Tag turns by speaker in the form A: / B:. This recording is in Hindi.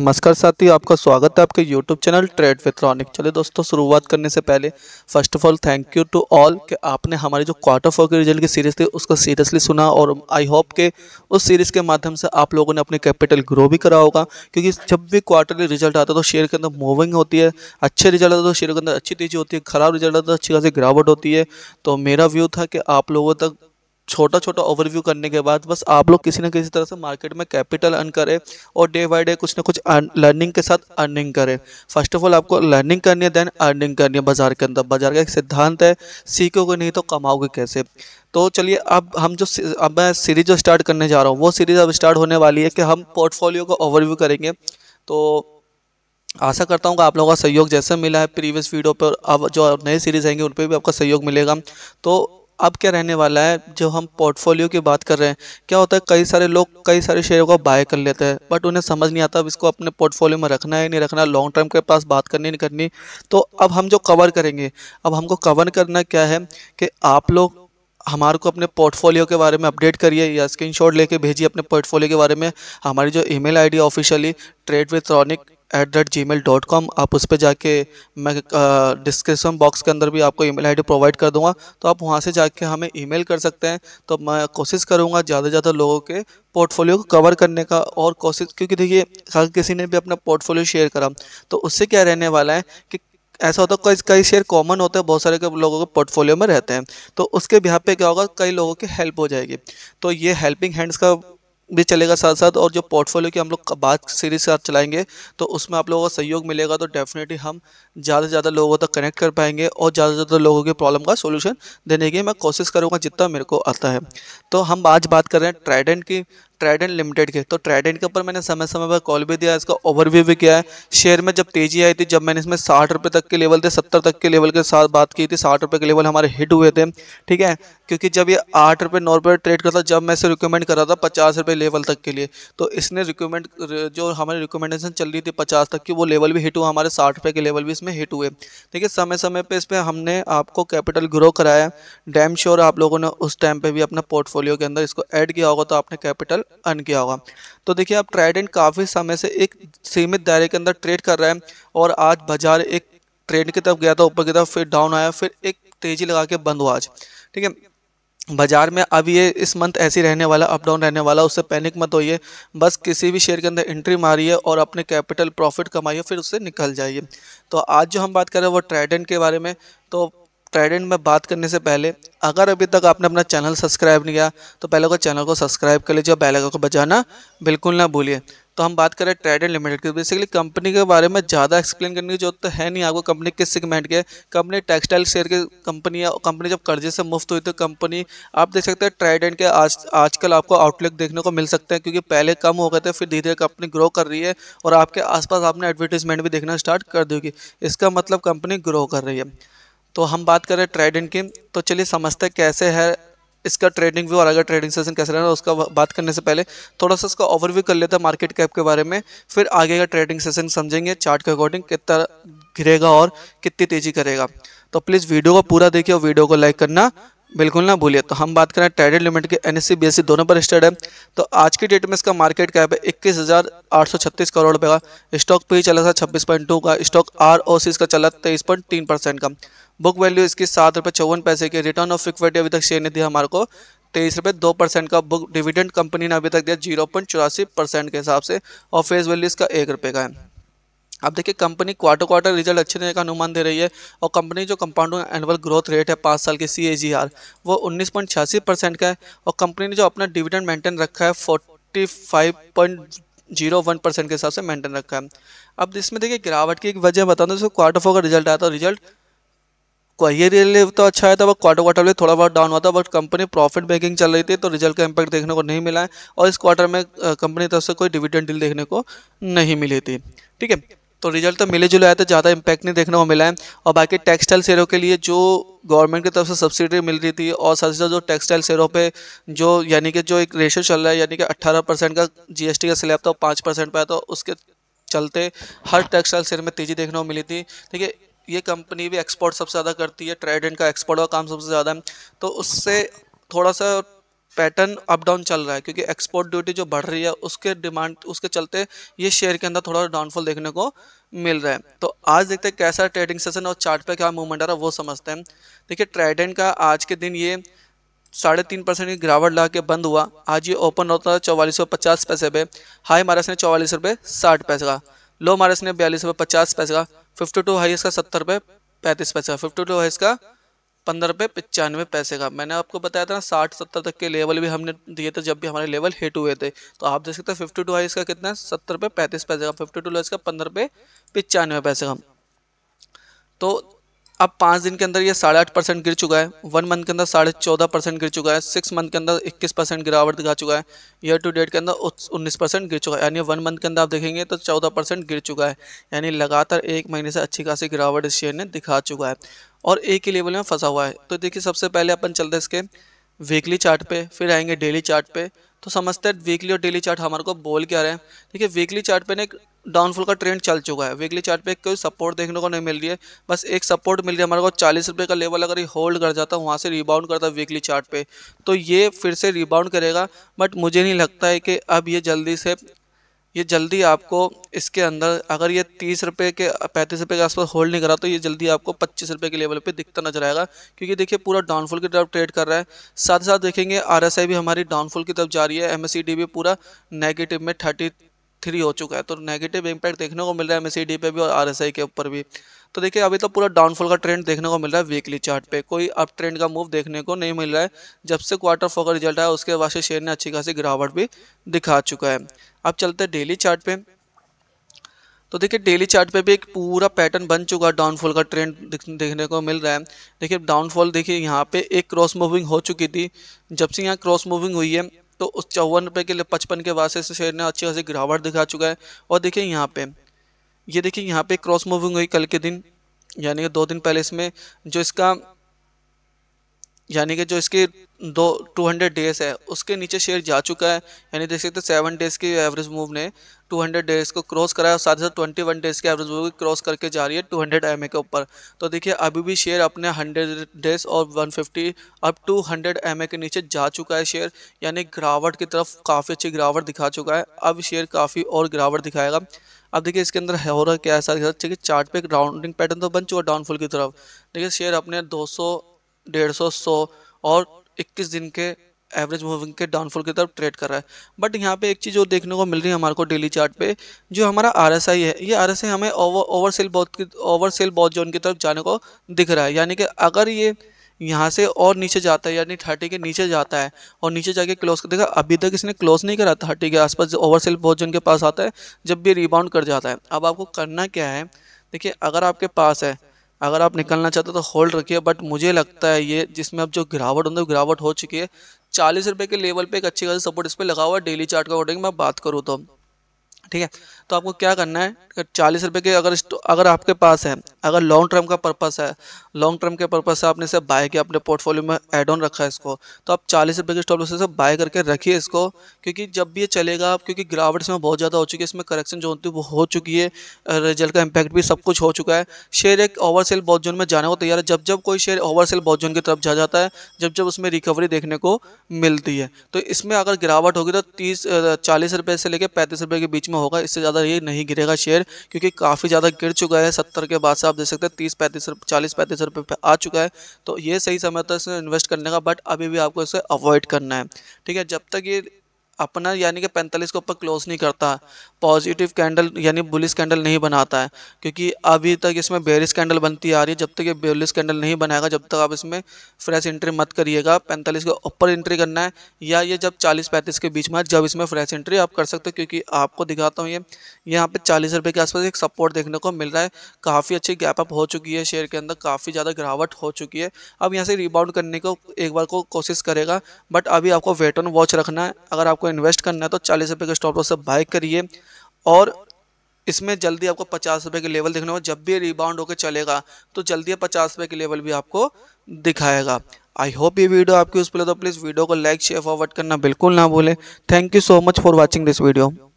A: नमस्कार साथियों आपका स्वागत है आपके YouTube चैनल ट्रेड विथ्रॉनिक चलिए दोस्तों शुरुआत करने से पहले first of all thank you to all कि आपने हमारी जो क्वार्टर फोर के रिजल्ट की सीरीज़ थी उसको सीरियसली सुना और आई होप के उस सीरीज़ के माध्यम से आप लोगों ने अपने कैपिटल ग्रो भी करा होगा क्योंकि जब भी क्वार्टरली रिजल्ट आता है तो शेयर के अंदर मूविंग होती है अच्छे रिजल्ट आता तो शेयर के अंदर अच्छी तेजी होती है खराब रिजल्ट आता तो अच्छी खासी गिरावट होती है तो मेरा व्यू था कि आप लोगों तक छोटा छोटा ओवरव्यू करने के बाद बस आप लोग किसी ना किसी तरह से मार्केट में कैपिटल अर्न करें और डे बाई डे कुछ ना कुछ लर्निंग के साथ अर्निंग करें फर्स्ट ऑफ ऑल आपको लर्निंग करनी है देन अर्निंग करनी है बाजार के अंदर बाजार का एक सिद्धांत है सीखोगे नहीं तो कमाओगे कैसे तो चलिए अब हम जो अब मैं सीरीज जो स्टार्ट करने जा रहा हूँ वो सीरीज अब स्टार्ट होने वाली है कि हम पोर्टफोलियो का ओवरव्यू करेंगे तो आशा करता हूँ कि आप लोगों का सहयोग जैसे मिला है प्रीवियस वीडियो पर अब जो नए सीरीज़ आएंगे उन पर भी आपका सहयोग मिलेगा तो अब क्या रहने वाला है जो हम पोर्टफोलियो की बात कर रहे हैं क्या होता है कई सारे लोग कई सारे शेयरों को बाय कर लेते हैं बट उन्हें समझ नहीं आता अब इसको अपने पोर्टफोलियो में रखना है नहीं रखना लॉन्ग टर्म के पास बात करनी नहीं करनी तो अब हम जो कवर करेंगे अब हमको कवर करना क्या है कि आप लोग हमारे को अपने पोर्टफोलियो के बारे में अपडेट करिए या स्क्रीनशॉट लेके भेजिए अपने पोर्टफोलियो के बारे में हमारी जो email ID officially trade with Ronik at the rate Gmail dot com आप उस पर जाके मैं डिस्क्रिप्सन बॉक्स के अंदर भी आपको ईमेल आईडी प्रोवाइड कर दूंगा तो आप वहाँ से जाके हमें ईमेल कर सकते हैं तो मैं कोशिश करूँगा ज़्यादा से ज़्यादा लोगों के पोर्टफोलियो को कवर करने का और कोशिश क्योंकि देखिए अगर किसी ने भी अपना पोर्टफोलियो शेयर करा तो उससे क्या रहने वाला है कि ऐसा होता है कई कई शेयर कॉमन होते हैं बहुत सारे के लोगों के पोर्टफोलियो में रहते हैं तो उसके यहाँ पे क्या होगा कई लोगों की हेल्प हो जाएगी तो ये हेल्पिंग हैंड्स का भी चलेगा साथ साथ और जो पोर्टफोलियो की हम लोग बात सीरीज साथ चलाएंगे तो उसमें आप लोगों का सहयोग मिलेगा तो डेफिनेटली हम ज़्यादा से ज़्यादा लोगों तक कनेक्ट कर पाएंगे और ज़्यादा से ज़्यादा लोगों के प्रॉब्लम का सोल्यूशन देने की मैं कोशिश करूँगा जितना मेरे को आता है तो हम आज बात कर रहे हैं ट्राइडेंट की ट्रेडेंट लिमिटेड के तो ट्रेडेंट के ऊपर मैंने समय समय पर कॉल भी दिया इसका ओवरव्यू भी किया है शेयर में जब तेजी आई थी जब मैंने इसमें साठ रुपये तक के लेवल थे सत्तर तक के लेवल के साथ बात की थी साठ रुपये के लेवल हमारे हिट हुए थे ठीक है क्योंकि जब ये आठ रुपये नौ रुपये ट्रेड करता जब मैं इसे रिकमेंड कर रहा था पचास रुपये लेवल तक के लिए तो इसने रिकमेंड जो हमारी रिकमेंडेशन चल रही थी पचास तक की वो लेवल भी हिट हुआ हमारे साठ रुपये के लेवल भी इसमें हिट हुए ठीक है समय समय पर इस पर हमने आपको कैपिटल ग्रो कराया डैम श्योर आप लोगों ने उस टाइम पर भी अपना पोर्टफोलियो के अंदर इसको ऐड किया होगा तो आपने कैपिटल अर्न किया होगा तो देखिए अब ट्राइडेंट काफ़ी समय से एक सीमित दायरे के अंदर ट्रेड कर रहा है और आज बाजार एक ट्रेंड की तरफ गया था ऊपर की तरफ फिर डाउन आया फिर एक तेजी लगा के बंद हुआ आज ठीक है बाजार में अब ये इस मंथ ऐसे रहने वाला अप डाउन रहने वाला उससे पैनिक मत होइए बस किसी भी शेयर के अंदर एंट्री मारिए और अपने कैपिटल प्रॉफिट कमाइए फिर उससे निकल जाइए तो आज जो हम बात करें वो ट्राइडेंट के बारे में तो ट्राइडेंट में बात करने से पहले अगर अभी तक आपने अपना चैनल सब्सक्राइब नहीं किया तो पहले को चैनल को सब्सक्राइब कर लीजिए और बैलग को बजाना बिल्कुल ना भूलिए तो हम बात करें ट्राइडेंट लिमिटेड की बेसिकली कंपनी के बारे में ज़्यादा एक्सप्लेन करने की जरूरत तो है नहीं आपको कंपनी किस सेगमेंट के कंपनी टेक्सटाइल शेयर की कंपनी है कंपनी जब कर्जे से मुफ्त हुई तो कंपनी आप देख सकते हैं ट्राइडेंट के आज आजकल आपको आउटलुक देखने को मिल सकते हैं क्योंकि पहले कम हो गए थे फिर धीरे धीरे कंपनी ग्रो कर रही है और आपके आसपास आपने एडवर्टीजमेंट भी देखना स्टार्ट कर दी इसका मतलब कंपनी ग्रो कर रही है तो हम बात करें ट्रेडिंग की तो चलिए समझते कैसे है इसका ट्रेडिंग व्यू और अगर ट्रेडिंग सेशन कैसे रहना उसका बात करने से पहले थोड़ा सा इसका ओवरव्यू कर लेते हैं मार्केट कैप के बारे में फिर आगे का ट्रेडिंग सेशन समझेंगे चार्ट के अकॉर्डिंग कितना गिरेगा और कितनी तेज़ी करेगा तो प्लीज़ वीडियो को पूरा देखिए और वीडियो को लाइक करना बिल्कुल ना भूलिए तो हम बात करें ट्रेडेड लिमिट के एन एस दोनों पर स्टेड है तो आज की डेट में इसका मार्केट कैप है इक्कीस हज़ार आठ सौ छत्तीस करोड़ रुपये का स्टॉक पी चला था छब्बीस पॉइंट टू का स्टॉक आर ओ सी इसका चला तेईस पॉइंट तीन परसेंट का बुक वैल्यू इसकी सात रुपये चौवन पैसे की रिटर्न ऑफ इक्विटी अभी तक शेयर ने दिया हमारे को तेईस रुपये दो परसेंट का बुक डिविडेंड कंपनी ने अभी तक दिया जीरो पॉइंट चौरासी परसेंट के हिसाब से और फेस वैल्यू इसका एक रुपये का है अब देखिए कंपनी क्वार्टर क्वार्टर रिजल्ट अच्छे देने का अनुमान दे रही है और कंपनी जो कंपाउंड एनुअल ग्रोथ रेट है पाँच साल की सी ए जी आर वो उन्नीस पॉइंट छियासी परसेंट का है और कंपनी ने जो अपना डिविडेंड मेंटेन रखा है forty five point zero one percent के हिसाब से मेंटेन रखा है अब इसमें देखिए गिरावट की एक वजह बता दूँ जैसे क्वार्टर फोर का रिजल्ट आया था रिजल्ट ये तो अच्छा आया था बट क्वार्टर क्वार्टर थोड़ा बहुत डाउन हुआ था बट कंपनी प्रॉफिट मेकिंग चल रही थी तो रिजल्ट का इम्पैक्ट देखने को नहीं मिला है और इस क्वार्टर में कंपनी तरफ से कोई डिविडेंड डील देखने को नहीं मिली थी ठीक है तो रिजल्ट तो मिले जुले आए थे ज़्यादा इम्पैक्ट नहीं देखने को मिला है और बाकी टेक्सटाइल शेयरों के लिए जो गवर्नमेंट की तरफ से सब्सिडी मिल रही थी और साथ ही जो टेक्सटाइल शेयरों पे जो यानी कि जो एक रेशो चल रहा है यानी कि 18 परसेंट का जीएसटी का स्लैब था पाँच परसेंट पर आया था उसके चलते हर टेक्सटाइल शेयर में तेज़ी देखने को मिली थी ठीक है ये कंपनी भी एक्सपोर्ट सबसे ज़्यादा करती है ट्रेड एंड का एक्सपोर्ट का काम सबसे ज़्यादा है तो उससे थोड़ा सा पैटर्न अप डाउन चल रहा है क्योंकि एक्सपोर्ट ड्यूटी जो बढ़ रही है उसके डिमांड उसके चलते ये शेयर के अंदर थोड़ा डाउनफॉल देखने को मिल रहा है तो आज देखते हैं कैसा ट्रेडिंग सेशन और चार्ट पे क्या मूवमेंट आ रहा है वो समझते हैं देखिए ट्राइडेंट का आज के दिन ये साढ़े तीन परसेंट की गिरावट ला के बंद हुआ आज ये ओपन होता है चौवालीस रुपये पचास पैसे पे हाई मारस ने चौवालीस रुपये साठ पैसे का लो मारस ने बयालीस रुपये पचास पैसे का फिफ्टी टू हाई इसका सत्तर रुपये पैंतीस पैसे का फिफ्टी टू हाई इसका पंद्रह रुपये पचानवे पैसे का मैंने आपको बताया था ना साठ सत्तर तक के लेवल भी हमने दिए थे जब भी हमारे लेवल हिट हुए थे तो आप देख सकते हैं फिफ्टी टू हाई इसका कितना है सत्तर रुपये पैंतीस पैसे का फिफ्टी टू लो इसका पंद्रह रुपये पचानवे पैसे का तो अब पाँच दिन के अंदर ये साढ़े आठ परसेंट गिर चुका है वन मंथ के अंदर साढ़े चौदह परसेंट गिर चुका है सिक्स मंथ के अंदर इक्कीस परसेंट गिरावट दिखा चुका है ईयर टू डेट के अंदर उन्नीस परसेंट गिर चुका है यानी वन मंथ के अंदर आप देखेंगे तो चौदह परसेंट गिर चुका है यानी लगातार एक महीने से अच्छी खासी गिरावट इस शेयर ने दिखा चुका है और एक ही लेवल में फंसा हुआ है तो देखिए सबसे पहले अपन चलते इसके वीकली चार्ट पे फिर आएंगे डेली चार्ट पे तो समझते हैं वीकली और डेली चार्ट हमारे को बोल क्या रहे हैं देखिए वीकली चार्ट पे ना एक डाउनफॉल का ट्रेंड चल चुका है वीकली चार्ट पे कोई सपोर्ट देखने को नहीं मिल रही है बस एक सपोर्ट मिल रही है हमारे को चालीस रुपये का लेवल अगर ये होल्ड कर जाता है वहाँ से रिबाउंड करता है वीकली चार्ट पे तो ये फिर से रिबाउंड करेगा बट मुझे नहीं लगता है कि अब ये जल्दी से ये जल्दी आपको इसके अंदर अगर ये तीस रुपये के पैंतीस रुपये के आसपास होल्ड नहीं करा तो ये जल्दी आपको पच्चीस रुपये के लेवल पे दिखता नजर आएगा क्योंकि देखिए पूरा डाउनफॉल की तरफ ट्रेड कर रहा है साथ ही साथ देखेंगे आरएसआई भी हमारी डाउनफॉल की तरफ जा रही है एमएससीडी भी पूरा नेगेटिव में थर्टी थ्री हो चुका है तो नेगेटिव इम्पैक्ट देखने को मिल रहा है एम पे भी और आर के ऊपर भी तो देखिए अभी तो पूरा डाउनफॉल का ट्रेंड देखने को मिल रहा है वीकली चार्ट पे कोई अप ट्रेंड का मूव देखने को नहीं मिल रहा है जब से क्वार्टर फोर का रिजल्ट आया उसके बाद से शेयर ने अच्छी खासी गिरावट भी दिखा चुका है अब चलते हैं डेली चार्ट पे तो देखिए डेली चार्ट पे भी एक पूरा पैटर्न बन चुका है डाउनफॉल का ट्रेंड देखने को मिल रहा है देखिए डाउनफॉल देखिए यहाँ पे एक क्रॉस मूविंग हो चुकी थी जब से यहाँ क्रॉस मूविंग हुई है तो उस चौवन रुपये के लिए पचपन के वास्ते से शेयर ने अच्छी खासी गिरावट दिखा चुका है और देखिए यहाँ पे ये देखिए यहाँ पे क्रॉस मूविंग हुई कल के दिन यानी कि दो दिन पहले इसमें जो इसका यानी कि जो इसके दो 200 डेज़ है उसके नीचे शेयर जा चुका है यानी देख सकते हैं सेवन डेज़ की एवरेज मूव ने 200 डेज़ को क्रॉस कराया और साथ ही साथ ट्वेंटी वन डेज़ की एवरेज मूव क्रॉस करके जा रही है 200 एम के ऊपर तो देखिए अभी भी शेयर अपने 100 डेज़ और 150 अब 200 एम के नीचे जा चुका है शेयर यानी गिरावट की तरफ काफ़ी अच्छी गिरावट दिखा चुका है अब शेयर काफ़ी और गिरावट दिखाएगा अब देखिए इसके अंदर है हो रहा क्या है साथ चार्ट पे एक राउंडिंग पैटर्न तो बन चुका डाउनफॉल की तरफ देखिए शेयर अपने 200 डेढ़ सौ सौ और इक्कीस दिन के एवरेज मूविंग के डाउनफॉल की तरफ ट्रेड कर रहा है बट यहाँ पे एक चीज़ जो देखने को मिल रही है हमारे को डेली चार्ट पे जो हमारा आर है ये आर हमें ओवर सेल बहुत ओवर सेल बहुत जोन की तरफ जाने को दिख रहा है यानी कि अगर ये यहाँ से और नीचे जाता है यानी थर्टी के नीचे जाता है और नीचे जाके क्लोज कर देखा अभी तक इसने क्लोज नहीं करा थर्टी के आसपास ओवर सेल बहुत जोन के पास आता है जब भी रिबाउंड कर जाता है अब आपको करना क्या है देखिए अगर आपके पास है अगर आप निकलना चाहते हो तो होल्ड रखिए बट मुझे लगता है ये जिसमें अब जो गिरावट होती है गिरावट हो चुकी है चालीस रुपये के लेवल पे एक अच्छी खासी सपोर्ट इस पर लगा हुआ है डेली चार्ट के अकॉर्डिंग मैं बात करूँ तो ठीक है तो आपको क्या करना है चालीस रुपये के अगर अगर आपके पास है अगर लॉन्ग टर्म का पर्पस है लॉन्ग टर्म के पर्पस से आपने इसे बाय किया अपने पोर्टफोलियो में एड ऑन रखा है इसको तो आप चालीस रुपये के स्टॉप लॉस से बाय करके रखिए इसको क्योंकि जब भी ये चलेगा आप क्योंकि गिरावट इसमें बहुत ज़्यादा हो चुकी है इसमें करेक्शन जो होती है वो हो चुकी है रिजल्ट का इम्पैक्ट भी सब कुछ हो चुका है शेयर एक ओवर सेल बहुत जोन में जाने को तैयार है जब जब कोई शेयर ओवर सेल बहुत जोन की तरफ जा जाता है जब जब उसमें रिकवरी देखने को मिलती है तो इसमें अगर गिरावट होगी तो तीस चालीस रुपये से लेकर पैंतीस रुपये के बीच में में होगा इससे ज़्यादा ये नहीं गिरेगा शेयर क्योंकि काफ़ी ज़्यादा गिर चुका है सत्तर के बाद से आप देख सकते हैं तीस पैंतीस चालीस पैंतीस रुपये आ चुका है तो ये सही समय था इसमें इन्वेस्ट करने का बट अभी भी आपको इसे अवॉइड करना है ठीक है जब तक ये अपना यानी कि पैंतालीस के ऊपर क्लोज नहीं करता पॉजिटिव कैंडल यानी बुलिस कैंडल नहीं बनाता है क्योंकि अभी तक इसमें बेरिस कैंडल बनती आ रही है जब तक ये बेरिस कैंडल नहीं बनाएगा जब तक आप इसमें फ्रेश एंट्री मत करिएगा पैंतालीस के ऊपर एंट्री करना है या ये जब चालीस पैंतीस के बीच में जब इसमें फ्रेश एंट्री आप कर सकते हो क्योंकि आपको दिखाता हूँ ये यहाँ पर चालीस रुपये के आसपास एक सपोर्ट देखने को मिल रहा है काफ़ी अच्छी गैप अप हो चुकी है शेयर के अंदर काफ़ी ज़्यादा गिरावट हो चुकी है अब यहाँ से रिबाउंड करने को एक बार को कोशिश करेगा बट अभी आपको वेट ऑन वॉच रखना है अगर आपको इन्वेस्ट करना है तो चालीस रुपये के स्टॉप लॉस से बाय करिए और इसमें जल्दी आपको पचास रुपये के लेवल दिखने होगा जब भी रिबाउंड होकर चलेगा तो जल्दी पचास रुपये के लेवल भी आपको दिखाएगा आई होप ये वीडियो आपकी उस पर तो प्लीज़ वीडियो को लाइक शेयर फॉरवर्ड करना बिल्कुल ना भूलें thank you so much for watching this video